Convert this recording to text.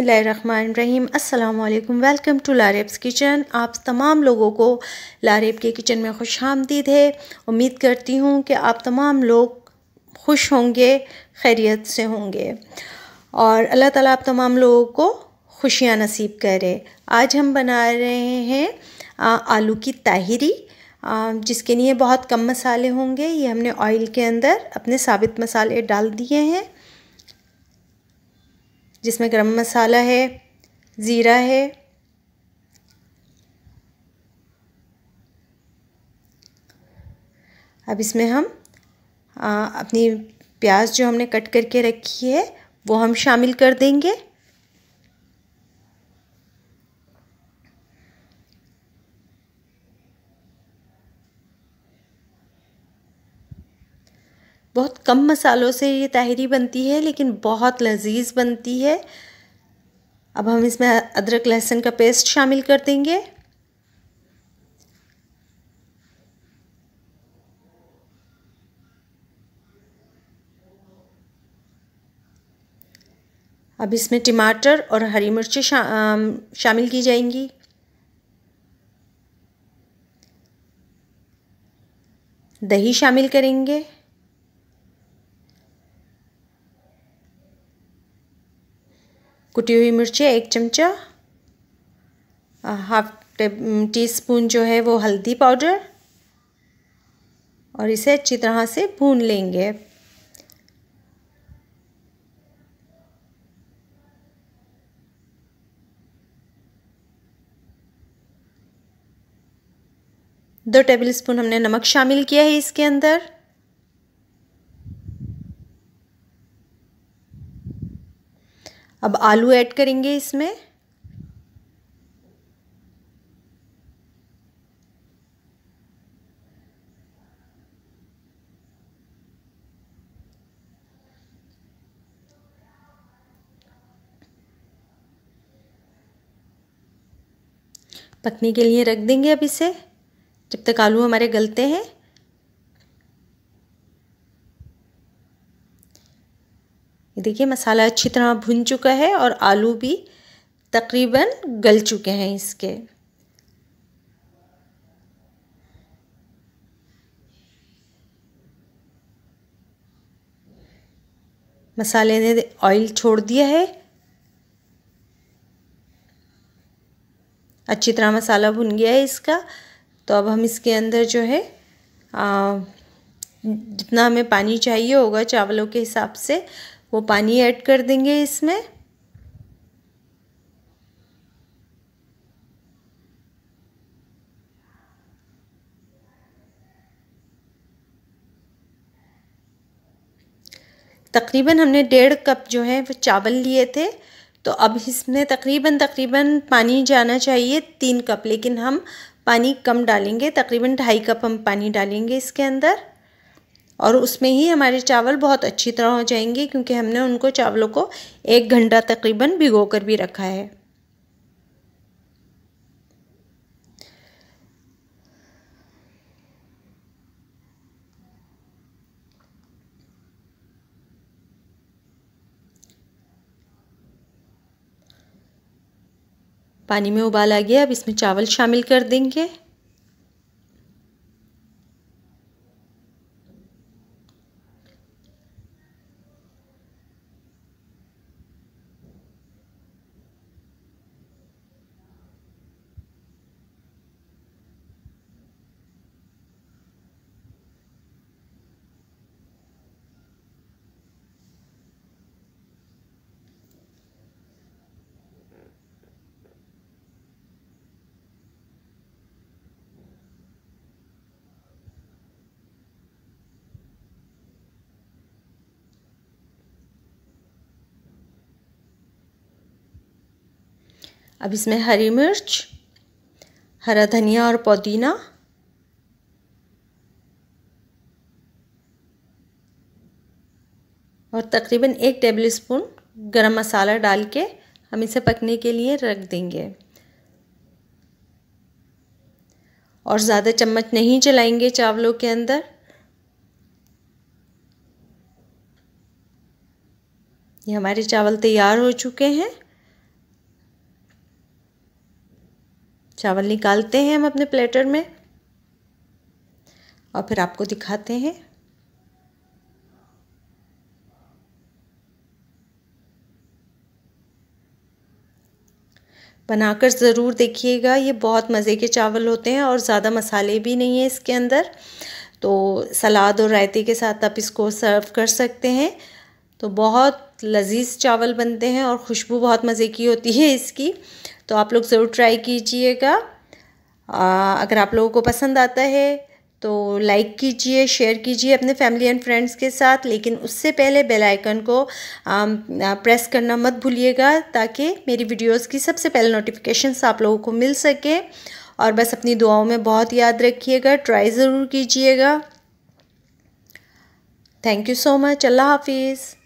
बसमीम् अल्लाम welcome to लारेब्स kitchen आप तमाम लोगों को लारेब के किचन में खुश आमदीद है उम्मीद करती हूँ कि आप तमाम लोग खुश होंगे खैरियत से होंगे और अल्लाह ताला आप तमाम लोगों को खुशियाँ नसीब करे आज हम बना रहे हैं आलू की ताहिरी जिसके लिए बहुत कम मसाले होंगे ये हमने ऑयल के अंदर अपने साबित मसाले डाल दिए हैं जिसमें गरम मसाला है ज़ीरा है अब इसमें हम आ, अपनी प्याज जो हमने कट करके रखी है वो हम शामिल कर देंगे बहुत कम मसालों से ये ताहरी बनती है लेकिन बहुत लजीज बनती है अब हम इसमें अदरक लहसुन का पेस्ट शामिल कर देंगे अब इसमें टमाटर और हरी मिर्ची शा, शामिल की जाएंगी दही शामिल करेंगे कुटी हुई मिर्ची एक चमचा हाफ टी स्पून जो है वो हल्दी पाउडर और इसे अच्छी तरह से भून लेंगे दो टेबल स्पून हमने नमक शामिल किया है इसके अंदर अब आलू ऐड करेंगे इसमें पकने के लिए रख देंगे अब इसे जब तक आलू हमारे गलते हैं देखिए मसाला अच्छी तरह भुन चुका है और आलू भी तकरीबन गल चुके हैं इसके मसाले ने ऑयल छोड़ दिया है अच्छी तरह मसाला भुन गया है इसका तो अब हम इसके अंदर जो है आ, जितना हमें पानी चाहिए होगा चावलों के हिसाब से वो पानी ऐड कर देंगे इसमें तकरीबन हमने डेढ़ कप जो है वो चावल लिए थे तो अब इसमें तकरीबन तकरीबन पानी जाना चाहिए तीन कप लेकिन हम पानी कम डालेंगे तकरीबन ढाई कप हम पानी डालेंगे इसके अंदर और उसमें ही हमारे चावल बहुत अच्छी तरह हो जाएंगे क्योंकि हमने उनको चावलों को एक घंटा तकरीबन भिगो कर भी रखा है पानी में उबाल आ गया अब इसमें चावल शामिल कर देंगे अब इसमें हरी मिर्च हरा धनिया और पुदीना और तकरीबन एक टेबल स्पून गर्म मसाला डाल के हम इसे पकने के लिए रख देंगे और ज़्यादा चम्मच नहीं चलाएंगे चावलों के अंदर ये हमारे चावल तैयार हो चुके हैं चावल निकालते हैं हम अपने प्लेटर में और फिर आपको दिखाते हैं बनाकर ज़रूर देखिएगा ये बहुत मज़े के चावल होते हैं और ज़्यादा मसाले भी नहीं है इसके अंदर तो सलाद और रायते के साथ आप इसको सर्व कर सकते हैं तो बहुत लजीज़ चावल बनते हैं और खुशबू बहुत मज़े की होती है इसकी तो आप लोग ज़रूर ट्राई कीजिएगा अगर आप लोगों को पसंद आता है तो लाइक कीजिए शेयर कीजिए अपने फैमिली एंड फ्रेंड्स के साथ लेकिन उससे पहले बेल आइकन को प्रेस करना मत भूलिएगा ताकि मेरी वीडियोस की सबसे पहले नोटिफिकेशंस आप लोगों को मिल सके और बस अपनी दुआओं में बहुत याद रखिएगा ट्राई ज़रूर कीजिएगा थैंक यू सो मच अल्लाह हाफिज़